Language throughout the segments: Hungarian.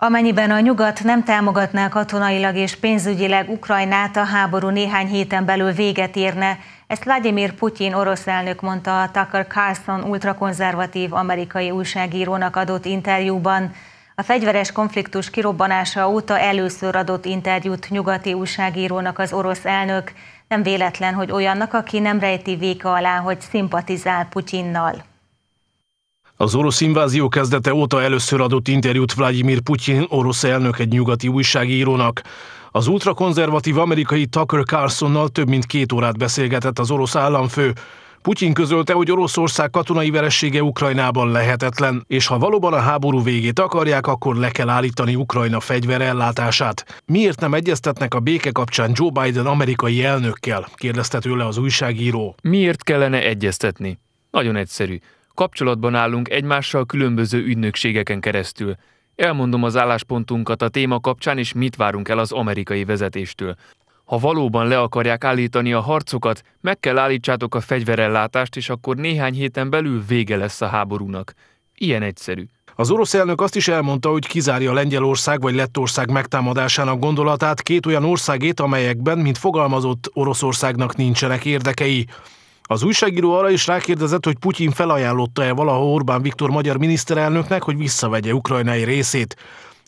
Amennyiben a nyugat nem támogatná katonailag és pénzügyileg Ukrajnát, a háború néhány héten belül véget érne. Ezt Vladimir Putyin orosz elnök mondta a Tucker Carlson ultrakonzervatív amerikai újságírónak adott interjúban. A fegyveres konfliktus kirobbanása óta először adott interjút nyugati újságírónak az orosz elnök. Nem véletlen, hogy olyannak, aki nem rejti véka alá, hogy szimpatizál Putyinnal. Az orosz invázió kezdete óta először adott interjút Vladimir Putyin orosz elnök egy nyugati újságírónak. Az ultrakonzervatív amerikai Tucker Carlsonnal több mint két órát beszélgetett az orosz államfő. Putyin közölte, hogy Oroszország katonai veressége Ukrajnában lehetetlen, és ha valóban a háború végét akarják, akkor le kell állítani Ukrajna fegyver ellátását. Miért nem egyeztetnek a béke kapcsán Joe Biden amerikai elnökkel? kérdezte tőle az újságíró. Miért kellene egyeztetni? Nagyon egyszerű. Kapcsolatban állunk egymással különböző ügynökségeken keresztül. Elmondom az álláspontunkat a téma kapcsán, és mit várunk el az amerikai vezetéstől. Ha valóban le akarják állítani a harcokat, meg kell állítsátok a fegyverellátást, és akkor néhány héten belül vége lesz a háborúnak. Ilyen egyszerű. Az orosz elnök azt is elmondta, hogy kizárja Lengyelország vagy Lettország megtámadásának gondolatát két olyan országét, amelyekben, mint fogalmazott, Oroszországnak nincsenek érdekei. Az újságíró arra is rákérdezett, hogy Putyin felajánlotta-e valaha Orbán Viktor magyar miniszterelnöknek, hogy visszavegye ukrajnai részét.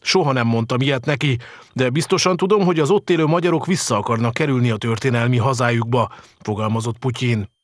Soha nem mondtam ilyet neki, de biztosan tudom, hogy az ott élő magyarok vissza akarnak kerülni a történelmi hazájukba, fogalmazott Putyin.